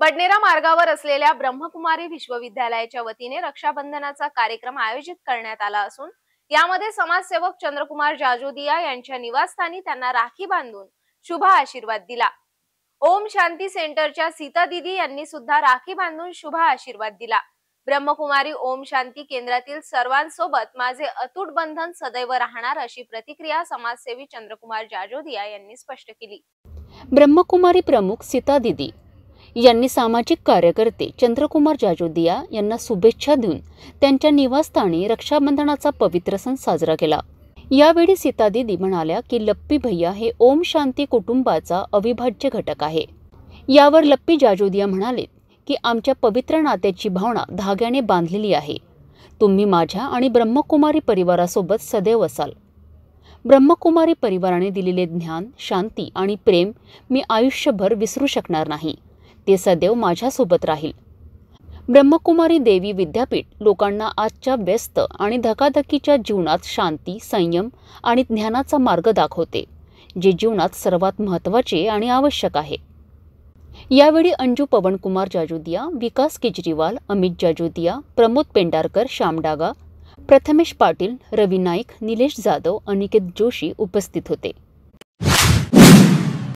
बडनेरा मार्गावर असलेल्या ब्रह्मकुमारी विश्वविद्यालयाच्या वतीने रक्षाबंधनाचा कार्यक्रम आयोजित करण्यात आला असून यामध्ये समाजसेवक चंद्रकुमार जाजोदिया यांच्या निवासस्थानी त्यांना राखी बांधून शुभ आशीर्वाद दिला ओम शांती सेंटरच्या सीता दिदी यांनी सुद्धा राखी बांधून शुभ आशीर्वाद दिला ब्रह्मकुमारी ओम शांती केंद्रातील सर्वांसोबत माझे अतूट बंधन सदैव राहणार अशी प्रतिक्रिया समाजसेवी चंद्रकुमार जाजोदिया यांनी स्पष्ट केली ब्रह्मकुमारी प्रमुख सीता दिदी यांनी सामाजिक कार्यकर्ते चंद्रकुमार जाजोदिया यांना शुभेच्छा देऊन त्यांच्या निवासस्थानी रक्षाबंधनाचा पवित्र सण साजरा केला यावेळी सीता दिदी म्हणाल्या की लप्पी भैया हे ओम शांती कुटुंबाचा अविभाज्य घटक आहे यावर लप्पी जाजोदिया म्हणाले की आमच्या पवित्र नात्याची भावना धाग्याने बांधलेली आहे तुम्ही माझ्या आणि ब्रह्मकुमारी परिवारासोबत सदैव असाल ब्रह्मकुमारी परिवाराने दिलेले ज्ञान शांती आणि प्रेम मी आयुष्यभर विसरू शकणार नाही ते सदैव माझ्यासोबत राहील ब्रह्मकुमारी देवी विद्यापीठ लोकांना आजच्या व्यस्त आणि धकाधकीच्या जीवनात शांती संयम आणि ज्ञानाचा मार्ग दाखवते जे जीवनात सर्वात महत्त्वाचे आणि आवश्यक आहे यावेळी अंजू पवनकुमार जाजुदिया विकास केजरीवाल अमित जाजुदिया प्रमोद पेंडारकर श्यामडागा प्रथमेश पाटील रवी नाईक निलेश जाधव अनिकेत जोशी उपस्थित होते